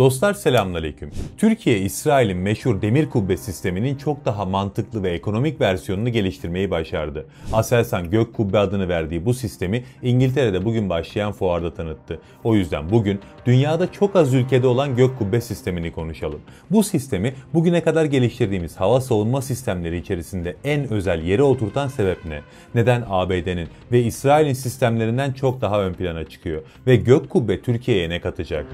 Dostlar selamünaleyküm. Türkiye, İsrail'in meşhur demir kubbe sisteminin çok daha mantıklı ve ekonomik versiyonunu geliştirmeyi başardı. Aselsan Gök Kubbe adını verdiği bu sistemi İngiltere'de bugün başlayan fuarda tanıttı. O yüzden bugün dünyada çok az ülkede olan Gök Kubbe sistemini konuşalım. Bu sistemi bugüne kadar geliştirdiğimiz hava savunma sistemleri içerisinde en özel yere oturtan sebep ne? Neden ABD'nin ve İsrail'in sistemlerinden çok daha ön plana çıkıyor ve Gök Kubbe Türkiye'ye ne katacak?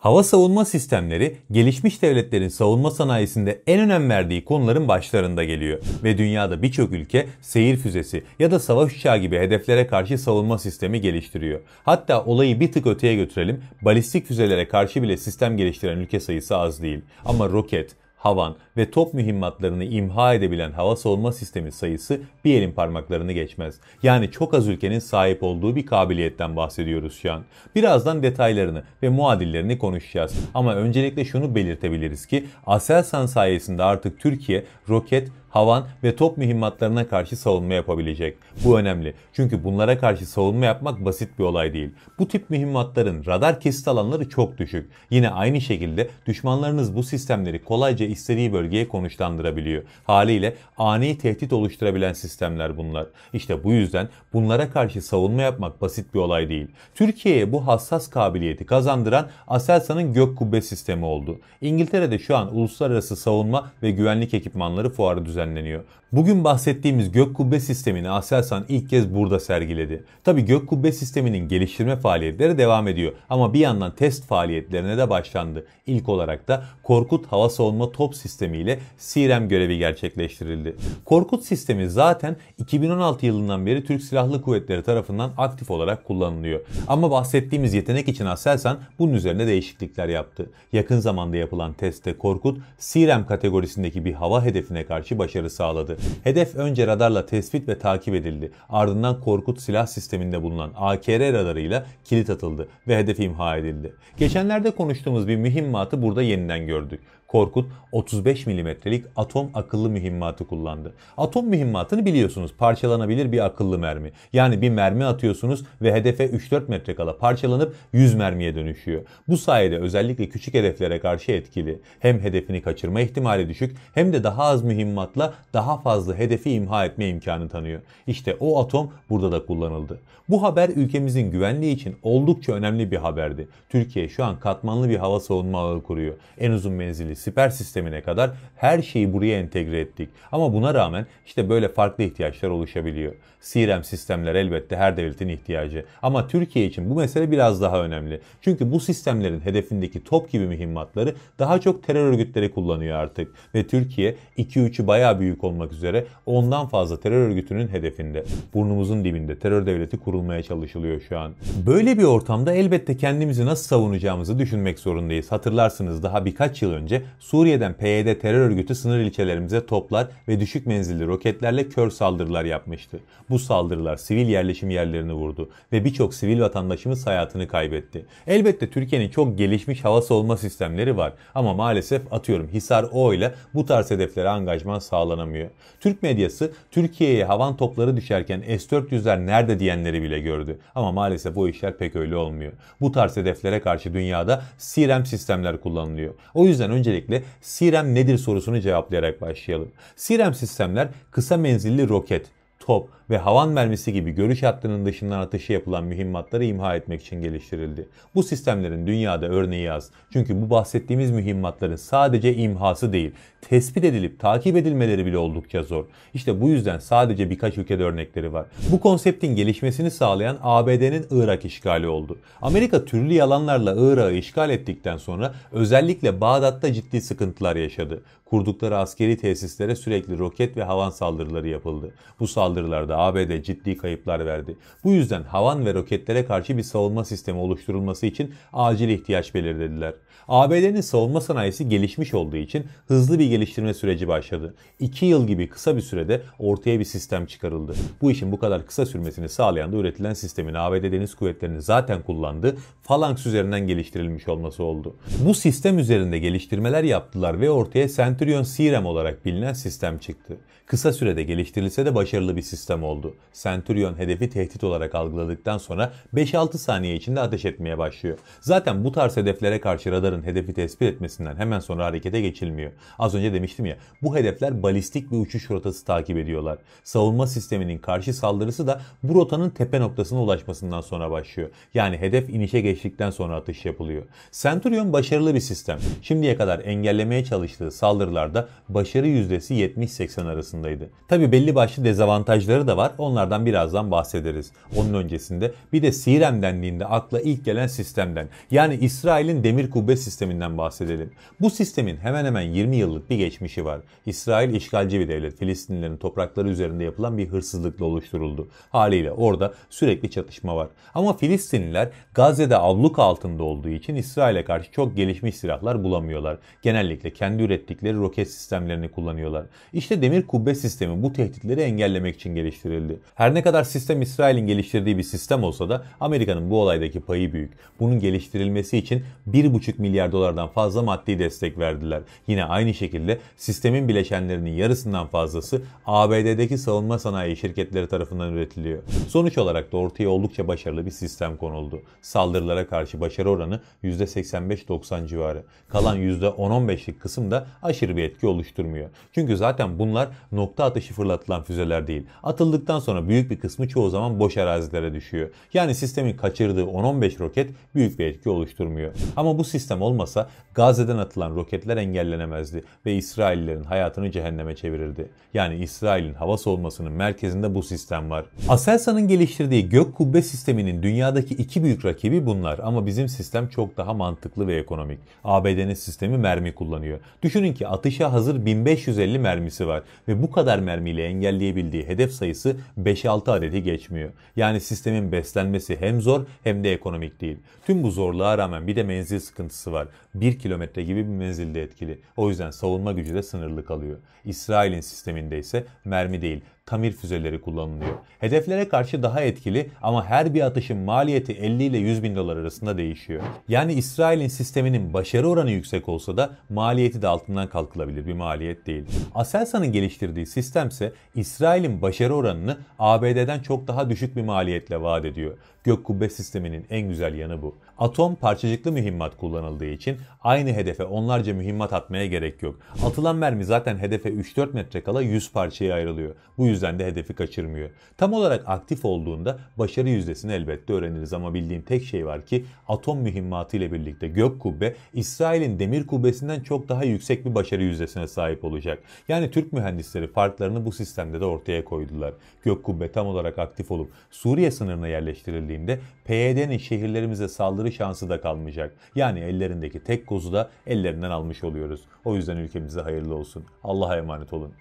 Hava savunma sistemleri gelişmiş devletlerin savunma sanayisinde en önem verdiği konuların başlarında geliyor ve dünyada birçok ülke seyir füzesi ya da savaş uçağı gibi hedeflere karşı savunma sistemi geliştiriyor. Hatta olayı bir tık öteye götürelim. Balistik füzelere karşı bile sistem geliştiren ülke sayısı az değil. Ama roket, havan ve top mühimmatlarını imha edebilen hava savunma sistemi sayısı bir elin parmaklarını geçmez. Yani çok az ülkenin sahip olduğu bir kabiliyetten bahsediyoruz şu an. Birazdan detaylarını ve muadillerini konuşacağız. Ama öncelikle şunu belirtebiliriz ki Aselsan sayesinde artık Türkiye roket, havan ve top mühimmatlarına karşı savunma yapabilecek. Bu önemli çünkü bunlara karşı savunma yapmak basit bir olay değil. Bu tip mühimmatların radar kesit alanları çok düşük. Yine aynı şekilde düşmanlarınız bu sistemleri kolayca istediği bölgeye konuşlandırabiliyor. Haliyle ani tehdit oluşturabilen sistemler bunlar. İşte bu yüzden bunlara karşı savunma yapmak basit bir olay değil. Türkiye'ye bu hassas kabiliyeti kazandıran Aselsan'ın gök kubbe sistemi oldu. İngiltere'de şu an uluslararası savunma ve güvenlik ekipmanları fuarı düzenliyor düzenleniyor. Bugün bahsettiğimiz gök kubbe sistemini Aselsan ilk kez burada sergiledi. Tabii gök kubbe sisteminin geliştirme faaliyetleri devam ediyor ama bir yandan test faaliyetlerine de başlandı. İlk olarak da Korkut hava savunma top sistemi ile SİREM görevi gerçekleştirildi. Korkut sistemi zaten 2016 yılından beri Türk Silahlı Kuvvetleri tarafından aktif olarak kullanılıyor. Ama bahsettiğimiz yetenek için Aselsan bunun üzerine değişiklikler yaptı. Yakın zamanda yapılan testte Korkut, SİREM kategorisindeki bir hava hedefine karşı başarılı başarı sağladı. Hedef önce radarla tespit ve takip edildi. Ardından Korkut silah sisteminde bulunan AKR radarıyla kilit atıldı ve hedef imha edildi. Geçenlerde konuştuğumuz bir mühimmatı burada yeniden gördük. Korkut 35 milimetrelik atom akıllı mühimmatı kullandı. Atom mühimmatını biliyorsunuz parçalanabilir bir akıllı mermi. Yani bir mermi atıyorsunuz ve hedefe 3-4 metre kala parçalanıp 100 mermiye dönüşüyor. Bu sayede özellikle küçük hedeflere karşı etkili. Hem hedefini kaçırma ihtimali düşük hem de daha az mühimmatla daha fazla hedefi imha etme imkanı tanıyor. İşte o atom burada da kullanıldı. Bu haber ülkemizin güvenliği için oldukça önemli bir haberdi. Türkiye şu an katmanlı bir hava savunma ağı kuruyor. En uzun menzilli siper sistemine kadar her şeyi buraya entegre ettik. Ama buna rağmen işte böyle farklı ihtiyaçlar oluşabiliyor. CRM sistemler elbette her devletin ihtiyacı. Ama Türkiye için bu mesele biraz daha önemli. Çünkü bu sistemlerin hedefindeki top gibi mühimmatları daha çok terör örgütleri kullanıyor artık. Ve Türkiye 2-3'ü baya büyük olmak üzere ondan fazla terör örgütünün hedefinde. Burnumuzun dibinde terör devleti kurulmaya çalışılıyor şu an. Böyle bir ortamda elbette kendimizi nasıl savunacağımızı düşünmek zorundayız. Hatırlarsınız daha birkaç yıl önce Suriye'den PYD terör örgütü sınır ilçelerimize toplar ve düşük menzilli roketlerle kör saldırılar yapmıştı. Bu saldırılar sivil yerleşim yerlerini vurdu ve birçok sivil vatandaşımız hayatını kaybetti. Elbette Türkiye'nin çok gelişmiş hava savunma sistemleri var ama maalesef atıyorum Hisar O ile bu tarz hedeflere angajman sağlanamıyor. Türk medyası Türkiye'ye havan topları düşerken S-400'ler nerede diyenleri bile gördü. Ama maalesef bu işler pek öyle olmuyor. Bu tarz hedeflere karşı dünyada CRM sistemler kullanılıyor. O yüzden öncelikle öncelikle CRM nedir sorusunu cevaplayarak başlayalım. CRM sistemler kısa menzilli roket, top, ve havan mermisi gibi görüş hattının dışından atışı yapılan mühimmatları imha etmek için geliştirildi. Bu sistemlerin dünyada örneği az. Çünkü bu bahsettiğimiz mühimmatların sadece imhası değil, tespit edilip takip edilmeleri bile oldukça zor. İşte bu yüzden sadece birkaç ülkede örnekleri var. Bu konseptin gelişmesini sağlayan ABD'nin Irak işgali oldu. Amerika türlü yalanlarla Irak'ı işgal ettikten sonra özellikle Bağdat'ta ciddi sıkıntılar yaşadı. Kurdukları askeri tesislere sürekli roket ve havan saldırıları yapıldı. Bu saldırılarda ABD ciddi kayıplar verdi. Bu yüzden havan ve roketlere karşı bir savunma sistemi oluşturulması için acil ihtiyaç belirlediler. ABD'nin savunma sanayisi gelişmiş olduğu için hızlı bir geliştirme süreci başladı. 2 yıl gibi kısa bir sürede ortaya bir sistem çıkarıldı. Bu işin bu kadar kısa sürmesini sağlayan da üretilen sistemin ABD Deniz Kuvvetleri'nin zaten kullandığı Phalanx üzerinden geliştirilmiş olması oldu. Bu sistem üzerinde geliştirmeler yaptılar ve ortaya Centurion CRM olarak bilinen sistem çıktı. Kısa sürede geliştirilse de başarılı bir sistem oldu oldu. Centurion hedefi tehdit olarak algıladıktan sonra 5-6 saniye içinde ateş etmeye başlıyor. Zaten bu tarz hedeflere karşı radarın hedefi tespit etmesinden hemen sonra harekete geçilmiyor. Az önce demiştim ya bu hedefler balistik bir uçuş rotası takip ediyorlar. Savunma sisteminin karşı saldırısı da bu rotanın tepe noktasına ulaşmasından sonra başlıyor. Yani hedef inişe geçtikten sonra atış yapılıyor. Centurion başarılı bir sistem. Şimdiye kadar engellemeye çalıştığı saldırılarda başarı yüzdesi 70-80 arasındaydı. Tabi belli başlı dezavantajları da var var. Onlardan birazdan bahsederiz. Onun öncesinde bir de Sirem dendiğinde akla ilk gelen sistemden yani İsrail'in demir kubbe sisteminden bahsedelim. Bu sistemin hemen hemen 20 yıllık bir geçmişi var. İsrail işgalci bir devlet. Filistinlilerin toprakları üzerinde yapılan bir hırsızlıkla oluşturuldu. Haliyle orada sürekli çatışma var. Ama Filistinliler Gazze'de abluk altında olduğu için İsrail'e karşı çok gelişmiş silahlar bulamıyorlar. Genellikle kendi ürettikleri roket sistemlerini kullanıyorlar. İşte demir kubbe sistemi bu tehditleri engellemek için geliştirildi geliştirildi. Her ne kadar sistem İsrail'in geliştirdiği bir sistem olsa da Amerika'nın bu olaydaki payı büyük. Bunun geliştirilmesi için 1,5 milyar dolardan fazla maddi destek verdiler. Yine aynı şekilde sistemin bileşenlerinin yarısından fazlası ABD'deki savunma sanayi şirketleri tarafından üretiliyor. Sonuç olarak da ortaya oldukça başarılı bir sistem konuldu. Saldırılara karşı başarı oranı %85-90 civarı. Kalan %10-15'lik kısım da aşırı bir etki oluşturmuyor. Çünkü zaten bunlar nokta atışı fırlatılan füzeler değil. Atılı Atıldıktan sonra büyük bir kısmı çoğu zaman boş arazilere düşüyor. Yani sistemin kaçırdığı 10-15 roket büyük bir etki oluşturmuyor. Ama bu sistem olmasa Gazze'den atılan roketler engellenemezdi ve İsraillerin hayatını cehenneme çevirirdi. Yani İsrail'in hava savunmasının merkezinde bu sistem var. Aselsan'ın geliştirdiği gök kubbe sisteminin dünyadaki iki büyük rakibi bunlar ama bizim sistem çok daha mantıklı ve ekonomik. ABD'nin sistemi mermi kullanıyor. Düşünün ki atışa hazır 1550 mermisi var ve bu kadar mermiyle engelleyebildiği hedef sayısı sayısı 5-6 adeti geçmiyor. Yani sistemin beslenmesi hem zor hem de ekonomik değil. Tüm bu zorluğa rağmen bir de menzil sıkıntısı var. 1 kilometre gibi bir menzilde etkili. O yüzden savunma gücü de sınırlı kalıyor. İsrail'in sisteminde ise mermi değil tamir füzeleri kullanılıyor. Hedeflere karşı daha etkili ama her bir atışın maliyeti 50 ile 100 bin dolar arasında değişiyor. Yani İsrail'in sisteminin başarı oranı yüksek olsa da maliyeti de altından kalkılabilir bir maliyet değil. Aselsan'ın geliştirdiği sistem ise İsrail'in başarı oranını ABD'den çok daha düşük bir maliyetle vaat ediyor. Gök kubbe sisteminin en güzel yanı bu atom parçacıklı mühimmat kullanıldığı için aynı hedefe onlarca mühimmat atmaya gerek yok. Atılan mermi zaten hedefe 3-4 metre kala 100 parçaya ayrılıyor. Bu yüzden de hedefi kaçırmıyor. Tam olarak aktif olduğunda başarı yüzdesini elbette öğreniriz ama bildiğim tek şey var ki atom mühimmatı ile birlikte gök kubbe İsrail'in demir kubbesinden çok daha yüksek bir başarı yüzdesine sahip olacak. Yani Türk mühendisleri farklarını bu sistemde de ortaya koydular. Gök kubbe tam olarak aktif olup Suriye sınırına yerleştirildiğinde PYD'nin şehirlerimize saldırı şansı da kalmayacak. Yani ellerindeki tek kozu da ellerinden almış oluyoruz. O yüzden ülkemize hayırlı olsun. Allah'a emanet olun.